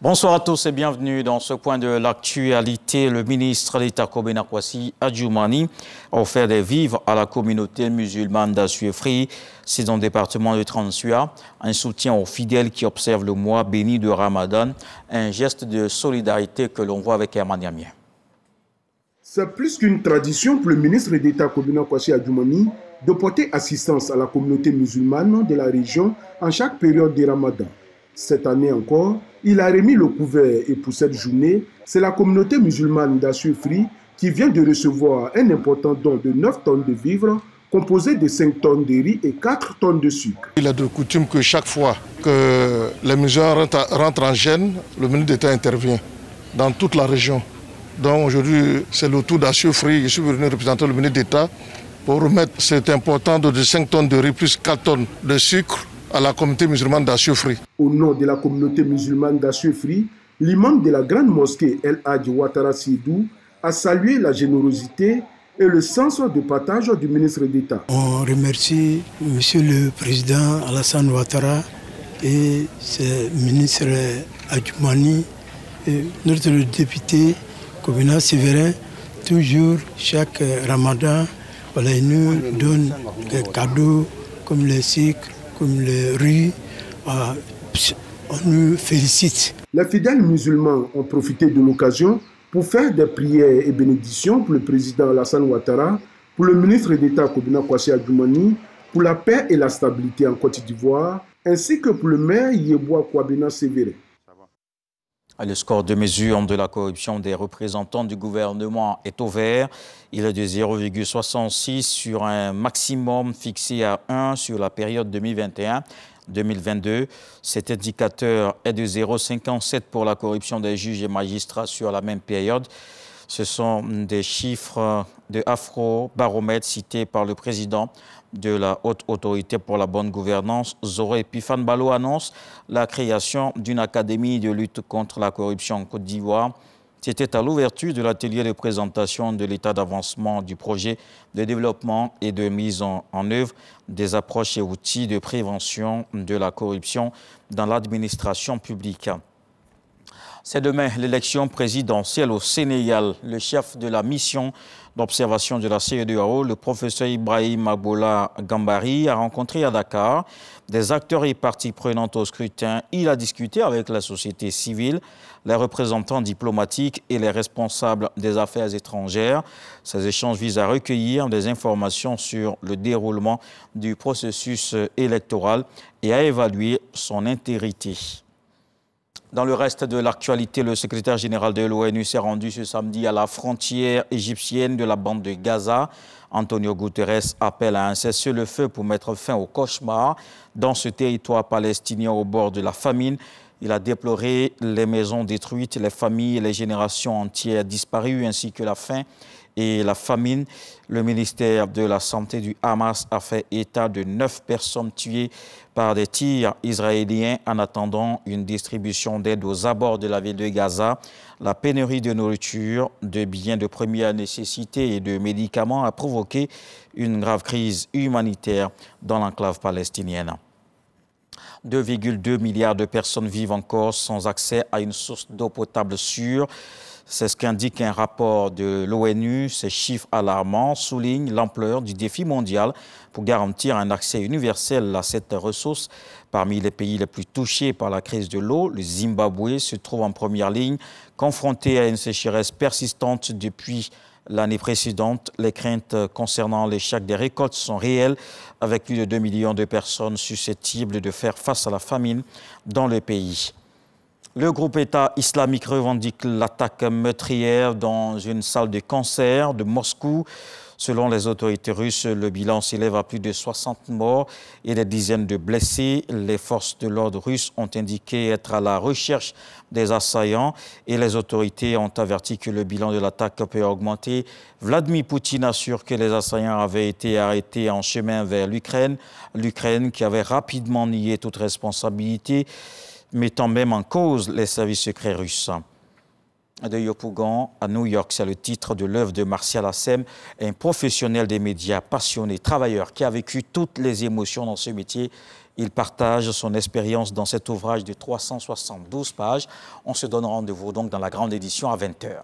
Bonsoir à tous et bienvenue dans ce point de l'actualité. Le ministre d'État Kwasi Adjoumani a offert des vivres à la communauté musulmane d'Asuefri, c'est dans le département de Transua, un soutien aux fidèles qui observent le mois béni de Ramadan, un geste de solidarité que l'on voit avec Herman Yamien. C'est plus qu'une tradition pour le ministre d'État Kwasi Adjoumani de porter assistance à la communauté musulmane de la région en chaque période de Ramadan. Cette année encore, il a remis le couvert et pour cette journée, c'est la communauté musulmane Free qui vient de recevoir un important don de 9 tonnes de vivres composé de 5 tonnes de riz et 4 tonnes de sucre. Il a de coutume que chaque fois que les musulmans rentrent en gêne, le ministre d'État intervient dans toute la région. Donc aujourd'hui, c'est le tour je suis venu représenter le ministre d'État pour remettre cet important don de 5 tonnes de riz plus 4 tonnes de sucre à la communauté musulmane d'Assiofri. Au nom de la communauté musulmane d'Assiofri, l'imam de la grande mosquée El Hadj Ouattara Sidou a salué la générosité et le sens de partage du ministre d'État. On remercie M. le Président Alassane Ouattara et ses ministres Adjoumani, notre député communal séverin. toujours chaque ramadan, nous donne des cadeaux comme les cycles, comme les rues. on nous félicite. Les fidèles musulmans ont profité de l'occasion pour faire des prières et bénédictions pour le président Alassane Ouattara, pour le ministre d'État Kobina Kwasia Doumani, pour la paix et la stabilité en Côte d'Ivoire, ainsi que pour le maire Yeboa Koubina Sévéré. Ah, le score de mesure de la corruption des représentants du gouvernement est au vert. Il est de 0,66 sur un maximum fixé à 1 sur la période 2021. 2022. Cet indicateur est de 0,57 pour la corruption des juges et magistrats sur la même période ce sont des chiffres de afro cités par le président de la Haute Autorité pour la Bonne Gouvernance, Zoré Pifan Balo, annonce la création d'une académie de lutte contre la corruption en Côte d'Ivoire. C'était à l'ouverture de l'atelier de présentation de l'état d'avancement du projet de développement et de mise en, œuvre des approches et outils de prévention de la corruption dans l'administration publique. C'est demain l'élection présidentielle au Sénégal. Le chef de la mission d'observation de la CEDEAO, le professeur Ibrahim Abola Gambari, a rencontré à Dakar des acteurs et parties prenantes au scrutin. Il a discuté avec la société civile, les représentants diplomatiques et les responsables des affaires étrangères. Ces échanges visent à recueillir des informations sur le déroulement du processus électoral et à évaluer son intégrité. Dans le reste de l'actualité, le secrétaire général de l'ONU s'est rendu ce samedi à la frontière égyptienne de la bande de Gaza. Antonio Guterres appelle à un cessez-le-feu pour mettre fin au cauchemar dans ce territoire palestinien au bord de la famine. Il a déploré les maisons détruites, les familles et les générations entières disparues, ainsi que la faim et la famine. Le ministère de la Santé du Hamas a fait état de neuf personnes tuées par des tirs israéliens en attendant une distribution d'aide aux abords de la ville de Gaza. La pénurie de nourriture, de biens de première nécessité et de médicaments a provoqué une grave crise humanitaire dans l'enclave palestinienne. 2,2 milliards de personnes vivent encore sans accès à une source d'eau potable sûre. C'est ce qu'indique un rapport de l'ONU. Ces chiffres alarmants soulignent l'ampleur du défi mondial pour garantir un accès universel à cette ressource. Parmi les pays les plus touchés par la crise de l'eau, le Zimbabwe se trouve en première ligne, confronté à une sécheresse persistante depuis l'année précédente. Les craintes concernant l'échec des récoltes sont réelles, avec plus de 2 millions de personnes susceptibles de faire face à la famine dans le pays. Le groupe État islamique revendique l'attaque meurtrière dans une salle de concert de Moscou Selon les autorités russes, le bilan s'élève à plus de 60 morts et des dizaines de blessés. Les forces de l'ordre russes ont indiqué être à la recherche des assaillants et les autorités ont averti que le bilan de l'attaque peut augmenter. Vladimir Poutine assure que les assaillants avaient été arrêtés en chemin vers l'Ukraine, l'Ukraine qui avait rapidement nié toute responsabilité, mettant même en cause les services secrets russes de Yopougon à New York. C'est le titre de l'œuvre de Martial Assem, un professionnel des médias, passionné, travailleur, qui a vécu toutes les émotions dans ce métier. Il partage son expérience dans cet ouvrage de 372 pages. On se donne rendez-vous donc dans la grande édition à 20h.